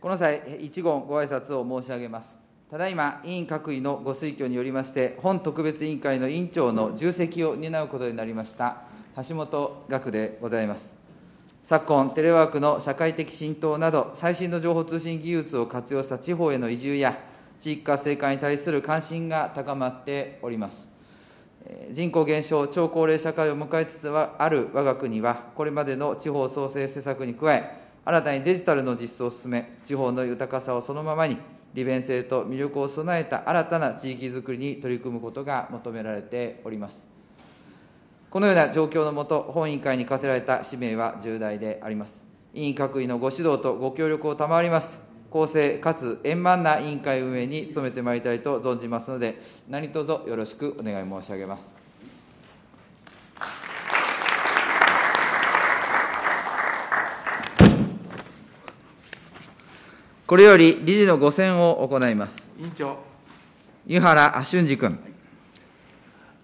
この際、一言ご挨拶を申し上げます。ただいま、委員各位のご推挙によりまして、本特別委員会の委員長の重責を担うことになりました、橋本学でございます。昨今、テレワークの社会的浸透など、最新の情報通信技術を活用した地方への移住や、地域活性化に対する関心が高まっております。人口減少、超高齢社会を迎えつつある我が国は、これまでの地方創生施策に加え、新たにデジタルの実装を進め、地方の豊かさをそのままに、利便性と魅力を備えた新たな地域づくりに取り組むことが求められております。このような状況のもと、本委員会に課せられた使命は重大であります。委員各位のご指導とご協力を賜ります。公正かつ円満な委員会運営に努めてまいりたいと存じますので、何卒よろしくお願い申し上げます。これより理事のご選を行います。委員長。湯原俊二君。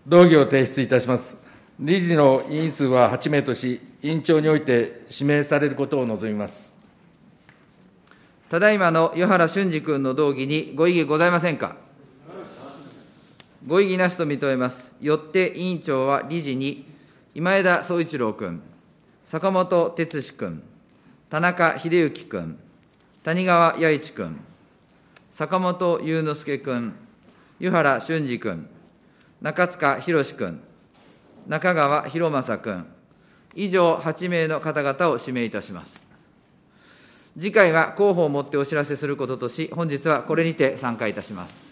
同議を提出いたします。理事の委員数は8名とし、委員長において指名されることを望みます。ただいまの湯原俊二君の動議にご異議ございませんか。ご異議なしと認めます。よって委員長は理事に、今枝総一郎君、坂本哲史君、田中秀幸君、谷川弥一君、坂本雄之介君、湯原俊二君、中塚宏君、中川博正君、以上8名の方々を指名いたします。次回は候補を持ってお知らせすることとし、本日はこれにて参加いたします。